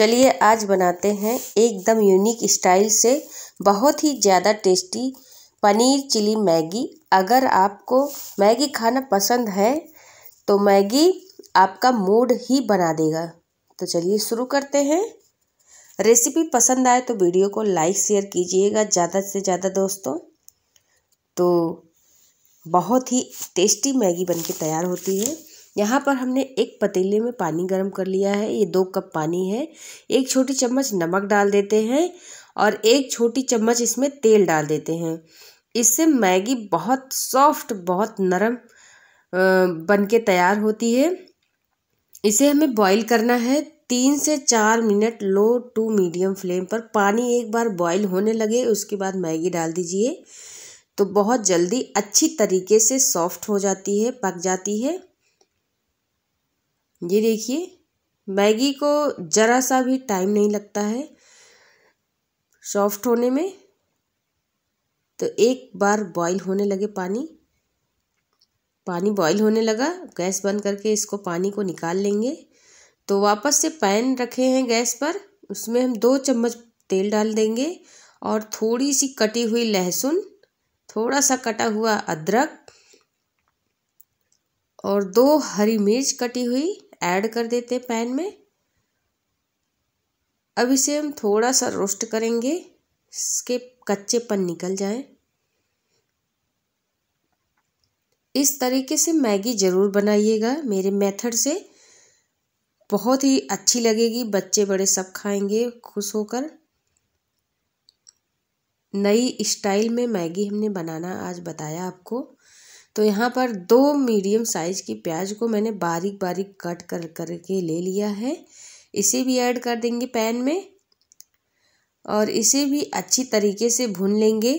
चलिए आज बनाते हैं एकदम यूनिक स्टाइल से बहुत ही ज़्यादा टेस्टी पनीर चिली मैगी अगर आपको मैगी खाना पसंद है तो मैगी आपका मूड ही बना देगा तो चलिए शुरू करते हैं रेसिपी पसंद आए तो वीडियो को लाइक शेयर कीजिएगा ज़्यादा से ज़्यादा दोस्तों तो बहुत ही टेस्टी मैगी बनके तैयार होती है यहाँ पर हमने एक पतीले में पानी गर्म कर लिया है ये दो कप पानी है एक छोटी चम्मच नमक डाल देते हैं और एक छोटी चम्मच इसमें तेल डाल देते हैं इससे मैगी बहुत सॉफ्ट बहुत नरम बन के तैयार होती है इसे हमें बॉईल करना है तीन से चार minute low to medium flame पर पानी एक बार बॉईल होने लगे उसके बाद मैगी डाल दीजिए तो बहुत जल्दी अच्छी तरीके से सॉफ्ट हो जाती है पक जाती है ये देखिए मैगी को ज़रा सा भी टाइम नहीं लगता है सॉफ्ट होने में तो एक बार बॉईल होने लगे पानी पानी बॉईल होने लगा गैस बंद करके इसको पानी को निकाल लेंगे तो वापस से पैन रखे हैं गैस पर उसमें हम दो चम्मच तेल डाल देंगे और थोड़ी सी कटी हुई लहसुन थोड़ा सा कटा हुआ अदरक और दो हरी मिर्च कटी हुई ऐड कर देते हैं पैन में अब इसे हम थोड़ा सा रोस्ट करेंगे इसके कच्चेपन निकल जाए इस तरीके से मैगी ज़रूर बनाइएगा मेरे मेथड से बहुत ही अच्छी लगेगी बच्चे बड़े सब खाएंगे खुश होकर नई स्टाइल में मैगी हमने बनाना आज बताया आपको तो यहाँ पर दो मीडियम साइज़ की प्याज को मैंने बारीक बारीक कट कर करके ले लिया है इसे भी ऐड कर देंगे पैन में और इसे भी अच्छी तरीके से भून लेंगे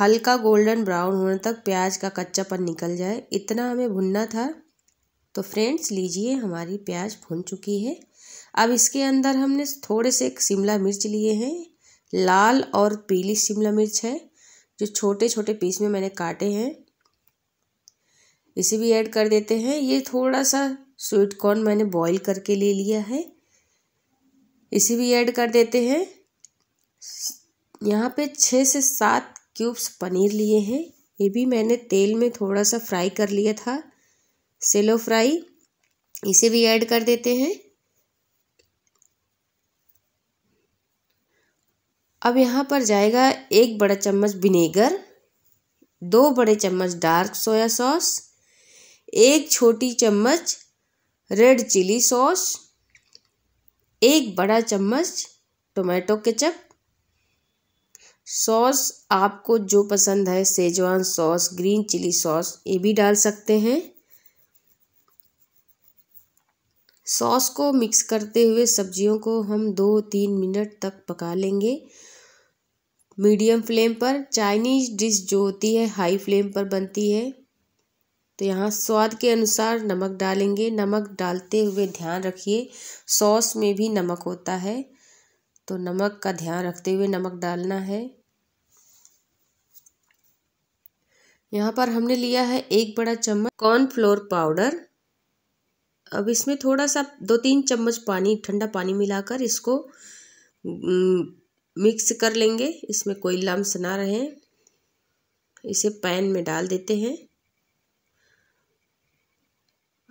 हल्का गोल्डन ब्राउन होने तक प्याज का कच्चापन निकल जाए इतना हमें भुनना था तो फ्रेंड्स लीजिए हमारी प्याज भुन चुकी है अब इसके अंदर हमने थोड़े से शिमला मिर्च लिए हैं लाल और पीली शिमला मिर्च है जो छोटे छोटे पीस में मैंने काटे हैं इसे भी ऐड कर देते हैं ये थोड़ा सा स्वीट कॉर्न मैंने बॉईल करके ले लिया है इसे भी ऐड कर देते हैं यहाँ पे छः से सात क्यूब्स पनीर लिए हैं ये भी मैंने तेल में थोड़ा सा फ्राई कर लिया था सेलो फ्राई इसे भी ऐड कर देते हैं अब यहाँ पर जाएगा एक बड़ा चम्मच विनेगर दो बड़े चम्मच डार्क सोया सॉस एक छोटी चम्मच रेड चिली सॉस एक बड़ा चम्मच टोमेटो केचप सॉस आपको जो पसंद है schezwan sauce green chilli sauce ये भी डाल सकते हैं सॉस को मिक्स करते हुए सब्जियों को हम दो तीन मिनट तक पका लेंगे मीडियम फ्लेम पर चाइनीज़ डिश जो होती है हाई फ्लेम पर बनती है तो यहाँ स्वाद के अनुसार नमक डालेंगे नमक डालते हुए ध्यान रखिए सॉस में भी नमक होता है तो नमक का ध्यान रखते हुए नमक डालना है यहाँ पर हमने लिया है एक बड़ा चम्मच कॉर्नफ्लोर पाउडर अब इसमें थोड़ा सा दो तीन चम्मच पानी ठंडा पानी मिलाकर इसको मिक्स कर लेंगे इसमें कोई लम्स ना रहे इसे पैन में डाल देते हैं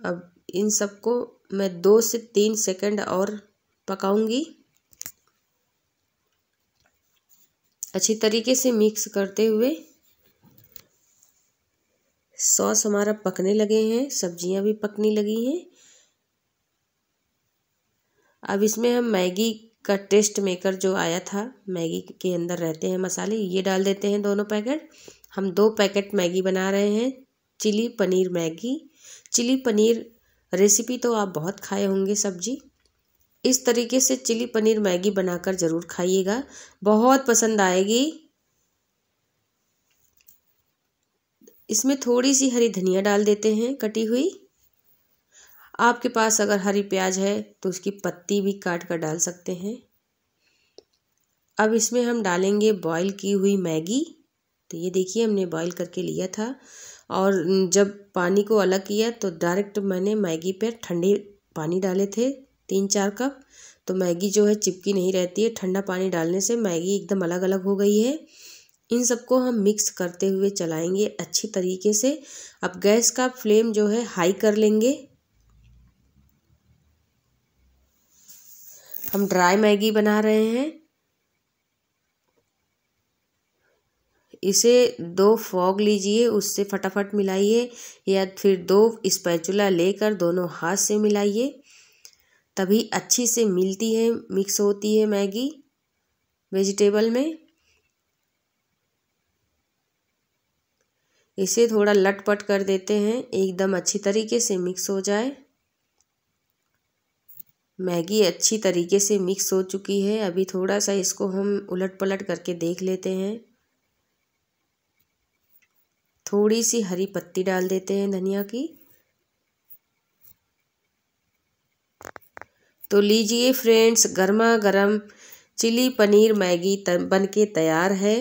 अब इन सबको मैं दो से तीन सेकंड और पकाऊंगी अच्छी तरीके से मिक्स करते हुए सॉस हमारा पकने लगे हैं सब्जियां भी पकने लगी हैं अब इसमें हम मैगी का टेस्ट मेकर जो आया था मैगी के अंदर रहते हैं मसाले ये डाल देते हैं दोनों पैकेट हम दो पैकेट मैगी बना रहे हैं chilli paneer Maggi chilli paneer recipe तो आप बहुत खाए होंगे सब्जी इस तरीके से चिली पनीर मैगी बनाकर ज़रूर खाइएगा बहुत पसंद आएगी इसमें थोड़ी सी हरी धनिया डाल देते हैं कटी हुई आपके पास अगर हरी प्याज है तो उसकी पत्ती भी काट कर डाल सकते हैं अब इसमें हम डालेंगे बॉईल की हुई मैगी तो ये देखिए हमने बॉईल करके लिया था और जब पानी को अलग किया तो डायरेक्ट मैंने मैगी पर ठंडे पानी डाले थे तीन चार कप तो मैगी जो है चिपकी नहीं रहती है ठंडा पानी डालने से मैगी एकदम अलग अलग हो गई है इन सबको हम मिक्स करते हुए चलाएंगे अच्छी तरीके से अब गैस का फ्लेम जो है हाई कर लेंगे हम ड्राई मैगी बना रहे हैं इसे दो फॉग लीजिए उससे फटाफट मिलाइए या फिर दो स्पैचुला लेकर दोनों हाथ से मिलाइए तभी अच्छी से मिलती है मिक्स होती है मैगी वेजिटेबल में इसे थोड़ा लटपट कर देते हैं एकदम अच्छी तरीके से मिक्स हो जाए मैगी अच्छी तरीके से मिक्स हो चुकी है अभी थोड़ा सा इसको हम उलट पलट करके देख लेते हैं थोड़ी सी हरी पत्ती डाल देते हैं धनिया की तो लीजिए फ्रेंड्स गर्मा गर्म चिली पनीर मैगी बन के तैयार है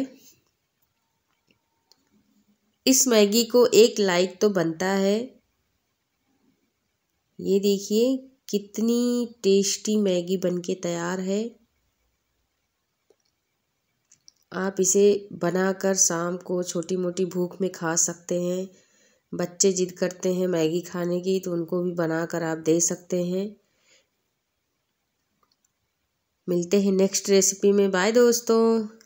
इस मैगी को एक लाइक तो बनता है ये देखिए कितनी टेस्टी मैगी बनके तैयार है आप इसे बनाकर शाम को छोटी मोटी भूख में खा सकते हैं बच्चे जिद करते हैं मैगी खाने की तो उनको भी बनाकर आप दे सकते हैं मिलते हैं नेक्स्ट रेसिपी में बाय दोस्तों